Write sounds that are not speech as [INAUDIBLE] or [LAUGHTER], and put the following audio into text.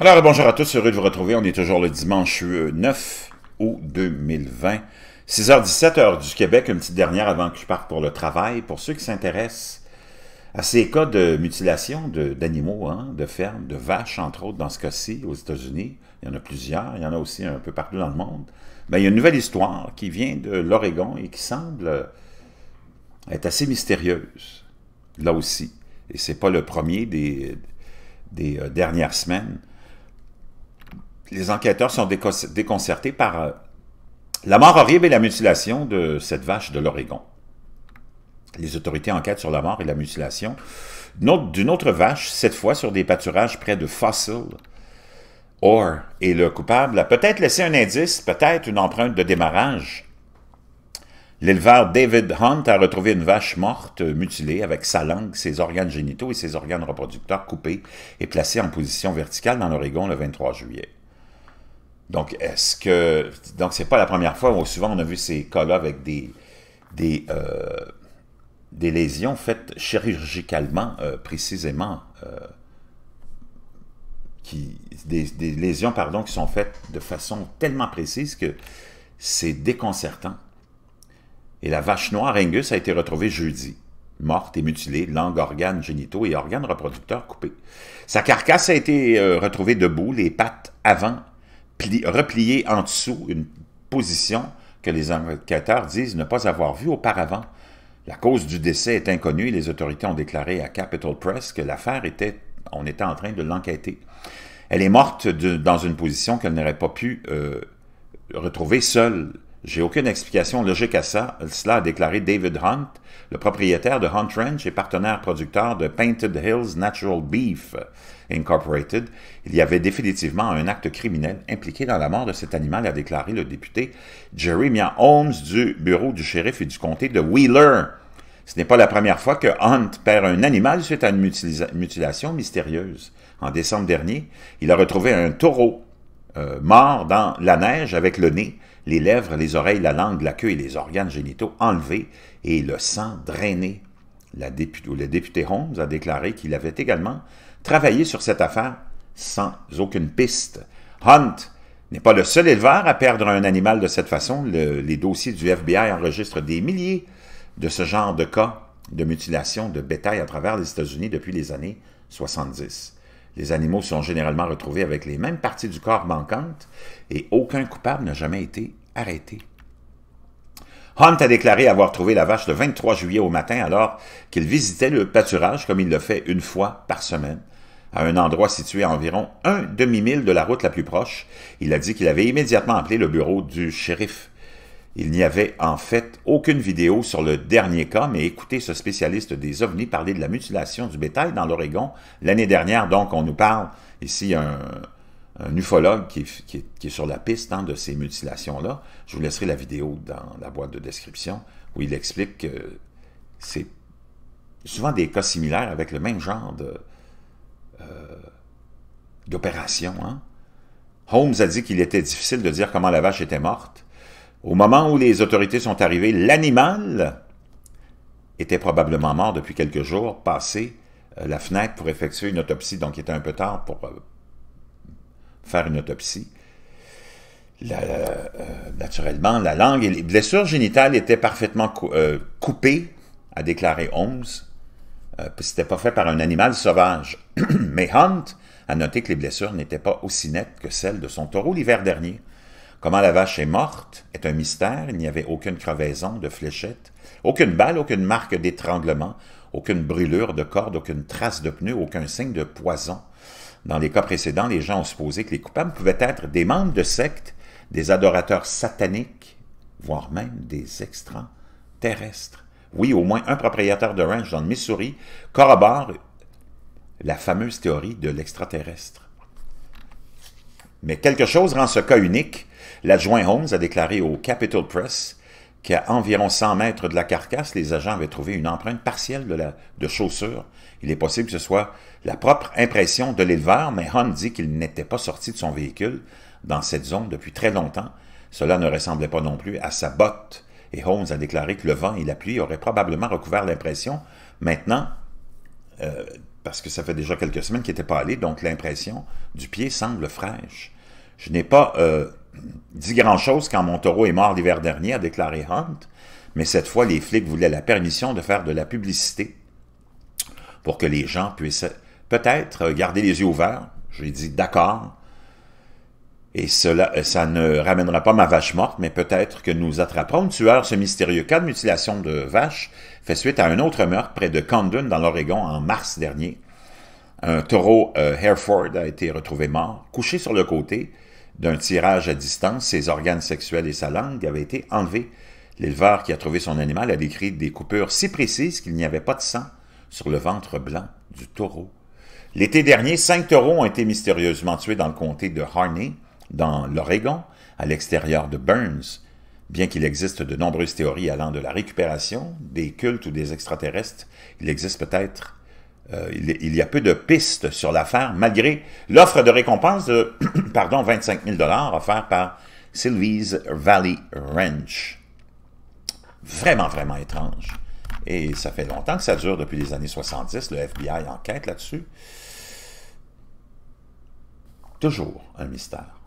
Alors, bonjour à tous, heureux de vous retrouver. On est toujours le dimanche 9 euh, août 2020, 6h17, heure du Québec, une petite dernière avant que je parte pour le travail. Pour ceux qui s'intéressent à ces cas de mutilation d'animaux, de, hein, de fermes, de vaches, entre autres, dans ce cas-ci, aux États-Unis, il y en a plusieurs, il y en a aussi un peu partout dans le monde. Mais il y a une nouvelle histoire qui vient de l'Oregon et qui semble être assez mystérieuse, là aussi. Et c'est pas le premier des, des euh, dernières semaines les enquêteurs sont déconcertés par euh, la mort horrible et la mutilation de cette vache de l'Oregon. Les autorités enquêtent sur la mort et la mutilation d'une autre vache, cette fois sur des pâturages près de Fossil. Or, et le coupable a peut-être laissé un indice, peut-être une empreinte de démarrage. L'éleveur David Hunt a retrouvé une vache morte, mutilée, avec sa langue, ses organes génitaux et ses organes reproducteurs coupés et placés en position verticale dans l'Oregon le 23 juillet. Donc, est-ce que. Donc, c'est pas la première fois où souvent on a vu ces cas-là avec des. des euh, des lésions faites chirurgicalement, euh, précisément, euh, qui, des, lésions pardon, qui sont faites de façon tellement précise que c'est déconcertant. Et la vache noire Angus a été retrouvée jeudi, morte et mutilée, langue, organes génitaux et organes reproducteurs coupés. Sa carcasse a été retrouvée debout, les pattes avant replié en dessous une position que les enquêteurs disent ne pas avoir vue auparavant. La cause du décès est inconnue et les autorités ont déclaré à Capital Press que l'affaire était, on était en train de l'enquêter. Elle est morte dans une position qu'elle n'aurait pas pu euh, retrouver seule. J'ai aucune explication logique à ça, cela a déclaré David Hunt, le propriétaire de Hunt Ranch et partenaire producteur de Painted Hills Natural Beef Incorporated. Il y avait définitivement un acte criminel impliqué dans la mort de cet animal, a déclaré le député Jeremiah Holmes du bureau du shérif et du comté de Wheeler. Ce n'est pas la première fois que Hunt perd un animal suite à une mutilation mystérieuse. En décembre dernier, il a retrouvé un taureau euh, mort dans la neige avec le nez les lèvres, les oreilles, la langue, la queue et les organes génitaux enlevés et le sang drainé. le député Holmes a déclaré qu'il avait également travaillé sur cette affaire sans aucune piste. Hunt n'est pas le seul éleveur à perdre un animal de cette façon. les dossiers du FBI enregistrent des milliers de ce genre de cas de mutilation de bétail à travers les États-Unis depuis les années 70. Les animaux sont généralement retrouvés avec les mêmes parties du corps manquantes et aucun coupable n'a jamais été arrêté. Hunt a déclaré avoir trouvé la vache le 23 juillet au matin alors qu'il visitait le pâturage comme il le fait une fois par semaine à un endroit situé à environ un demi-mille de la route la plus proche. Il a dit qu'il avait immédiatement appelé le bureau du shérif. Il n'y avait en fait aucune vidéo sur le dernier cas, mais écoutez ce spécialiste des ovnis parler de la mutilation du bétail dans l'Oregon l'année dernière. Donc, on nous parle ici un, ufologue qui, est sur la piste hein, de ces mutilations-là. Je vous laisserai la vidéo dans la boîte de description où il explique que c'est souvent des cas similaires avec le même genre de euh, d'opération. Hein. Holmes a dit qu'il était difficile de dire comment la vache était morte au moment où les autorités sont arrivées, l'animal était probablement mort depuis quelques jours, passé euh, la fenêtre pour effectuer une autopsie, donc il était un peu tard pour euh, faire une autopsie. Euh, naturellement, la langue et les blessures génitales étaient parfaitement coupées, a déclaré Holmes. ce n'était pas fait par un animal sauvage. [CLEARS THROAT] Mais Hunt a noté que les blessures n'étaient pas aussi nettes que celles de son taureau l'hiver dernier. Comment la vache est morte est un mystère, il n'y avait aucune crevaison de fléchette, aucune balle, aucune marque d'étranglement, aucune brûlure de corde, aucune trace de pneu, aucun signe de poison. Dans les cas précédents, les gens ont supposé que les coupables pouvaient être des membres de sectes, des adorateurs sataniques, voire même des extraterrestres. Oui, au moins un propriétaire de ranch dans le Missouri corrobore la fameuse théorie de l'extraterrestre. Mais quelque chose rend ce cas unique. L'adjoint Holmes a déclaré au Capital Press qu'à environ 100 mètres de la carcasse, les agents avaient trouvé une empreinte partielle de, chaussure. Il est possible que ce soit la propre impression de l'éleveur, mais Hunt dit qu'il n'était pas sorti de son véhicule dans cette zone depuis très longtemps. Cela ne ressemblait pas non plus à sa botte. Et Holmes a déclaré que le vent et la pluie auraient probablement recouvert l'impression. Maintenant, euh, parce que ça fait déjà quelques semaines qu'il n'était pas allé, donc l'impression du pied semble fraîche. Je n'ai pas euh, dit grand-chose quand mon taureau est mort l'hiver dernier, a déclaré Hunt, mais cette fois, les flics voulaient la permission de faire de la publicité pour que les gens puissent peut-être garder les yeux ouverts. J'ai dit d'accord, et cela, euh, ça ne ramènera pas ma vache morte, mais peut-être que nous attraperons une tueur. Ce mystérieux cas de mutilation de vache fait suite à un autre meurtre près de Condon, dans l'Oregon, en mars dernier. Un taureau euh, Hereford a été retrouvé mort, couché sur le côté d'un tirage à distance. Ses organes sexuels et sa langue avaient été enlevés. L'éleveur qui a trouvé son animal a décrit des coupures si précises qu'il n'y avait pas de sang sur le ventre blanc du taureau. L'été dernier, cinq taureaux ont été mystérieusement tués dans le comté de Harney dans l'Oregon, à l'extérieur de Burns, Bien qu'il existe de nombreuses théories allant de la récupération, des cultes ou des extraterrestres, il existe peut-être, euh, il, y a peu de pistes sur l'affaire, malgré l'offre de récompense de [COUGHS] pardon, 25 000 offerte par Sylvie's Valley Ranch. Vraiment, vraiment étrange. Et ça fait longtemps que ça dure, depuis les années 70, le FBI enquête là-dessus. Toujours un mystère.